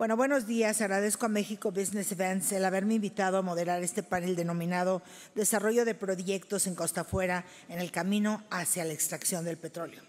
Bueno, buenos días. Agradezco a México Business Events el haberme invitado a moderar este panel denominado Desarrollo de proyectos en Costa Fuera en el camino hacia la extracción del petróleo.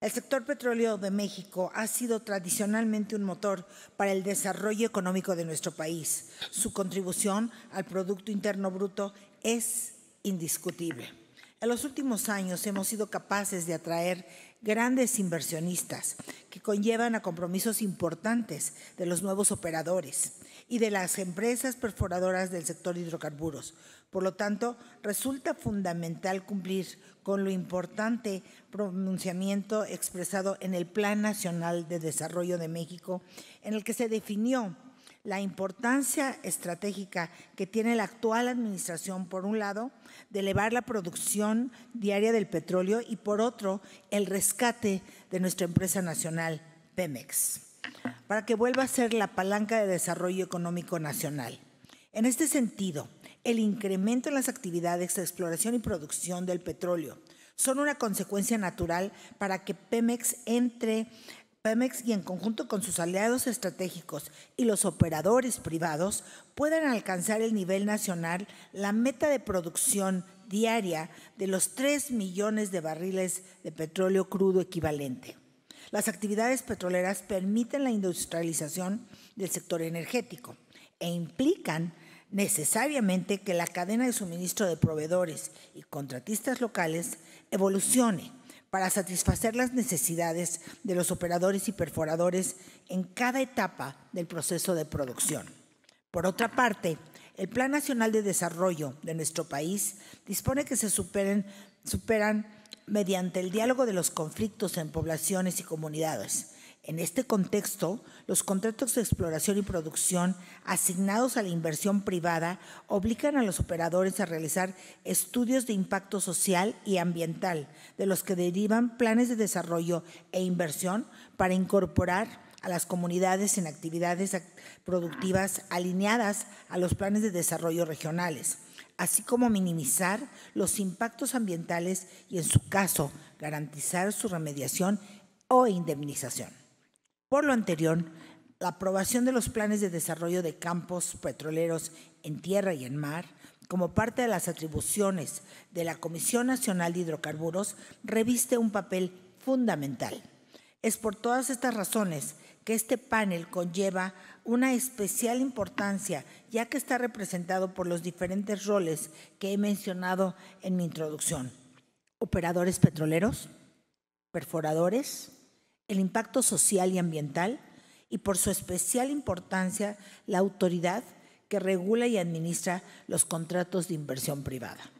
El sector petróleo de México ha sido tradicionalmente un motor para el desarrollo económico de nuestro país. Su contribución al Producto Interno Bruto es indiscutible. En los últimos años hemos sido capaces de atraer grandes inversionistas que conllevan a compromisos importantes de los nuevos operadores y de las empresas perforadoras del sector hidrocarburos. Por lo tanto, resulta fundamental cumplir con lo importante pronunciamiento expresado en el Plan Nacional de Desarrollo de México, en el que se definió la importancia estratégica que tiene la actual administración, por un lado, de elevar la producción diaria del petróleo y, por otro, el rescate de nuestra empresa nacional, Pemex, para que vuelva a ser la palanca de desarrollo económico nacional. En este sentido, el incremento en las actividades de exploración y producción del petróleo son una consecuencia natural para que Pemex entre y en conjunto con sus aliados estratégicos y los operadores privados puedan alcanzar el nivel nacional la meta de producción diaria de los 3 millones de barriles de petróleo crudo equivalente. Las actividades petroleras permiten la industrialización del sector energético e implican necesariamente que la cadena de suministro de proveedores y contratistas locales evolucione para satisfacer las necesidades de los operadores y perforadores en cada etapa del proceso de producción. Por otra parte, el Plan Nacional de Desarrollo de nuestro país dispone que se superen, superan mediante el diálogo de los conflictos en poblaciones y comunidades, en este contexto, los contratos de exploración y producción asignados a la inversión privada obligan a los operadores a realizar estudios de impacto social y ambiental, de los que derivan planes de desarrollo e inversión para incorporar a las comunidades en actividades productivas alineadas a los planes de desarrollo regionales, así como minimizar los impactos ambientales y, en su caso, garantizar su remediación o indemnización. Por lo anterior, la aprobación de los planes de desarrollo de campos petroleros en tierra y en mar, como parte de las atribuciones de la Comisión Nacional de Hidrocarburos, reviste un papel fundamental. Es por todas estas razones que este panel conlleva una especial importancia, ya que está representado por los diferentes roles que he mencionado en mi introducción. Operadores petroleros, perforadores, el impacto social y ambiental y por su especial importancia la autoridad que regula y administra los contratos de inversión privada.